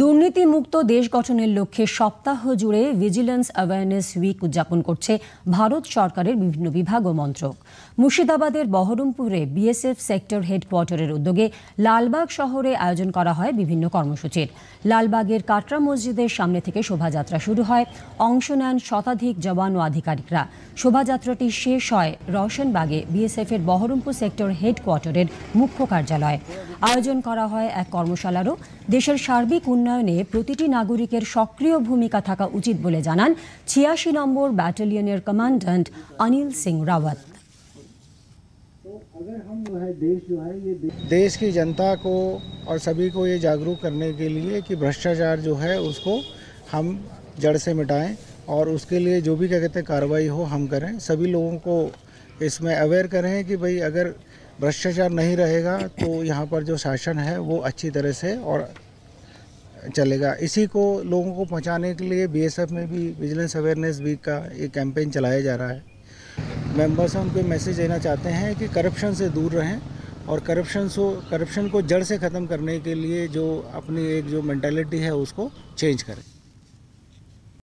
দুর্নীতিমুক্ত দেশ গঠনের লক্ষ্যে সপ্তাহ জুড়ে ভিজিলেন্স অ্যাওয়ারনেস উইক উদযাপন করছে ভারত সরকারের বিভিন্ন বিভাগ ও মন্ত্রক মুর্শিদাবাদের বহরমপুরে বিএসএফ সেক্টর হেডকোয়ার্টারের উদ্যোগে লালবাগ শহরে আয়োজন করা হয় বিভিন্ন কর্মসূচির লালবাগের কাটরা মসজিদের সামনে থেকে শোভাযাত্রা শুরু হয় অংশ নেন শতাধিক জওয়ান ও আধিকারিকরা শোভাযাত্রাটি শেষ হয় রওশনবাগে বিএসএফের বহরমপুর সেক্টর হেডকোয়ার্টারের মুখ্য কার্যালয় আয়োজন করা হয় এক কর্মশালারও দেশের সার্বিক উন্নয়নে প্রতিটি নাগরিকের সক্রিয় ভূমিকা থাকা উচিত বলে জানান ছিয়াশি নম্বর ব্যাটালিয়নের কমান্ড্যান্ট अनिल सिंह रावत देश देश की जनता को और सभी को ये जागरूक करने के लिए कि भ्रष्टाचार जो है उसको हम जड़ से मिटाएं और उसके लिए जो भी क्या कहते हैं कार्रवाई हो हम करें सभी लोगों को इसमें अवेयर करें कि भाई अगर भ्रष्टाचार नहीं रहेगा तो यहाँ पर जो शासन है वो अच्छी तरह से और चलेगा इसी को लोगों को पहुंचाने के लिए बीएसएफ में भी विजिलेंस अवेयरनेस वीक का एक कैंपेन चलाया जा रहा है मेंबर्स हम उनको मैसेज देना चाहते हैं कि करप्शन से दूर रहें और करप्शन सो करप्शन को जड़ से ख़त्म करने के लिए जो अपनी एक जो मैंटेलिटी है उसको चेंज करें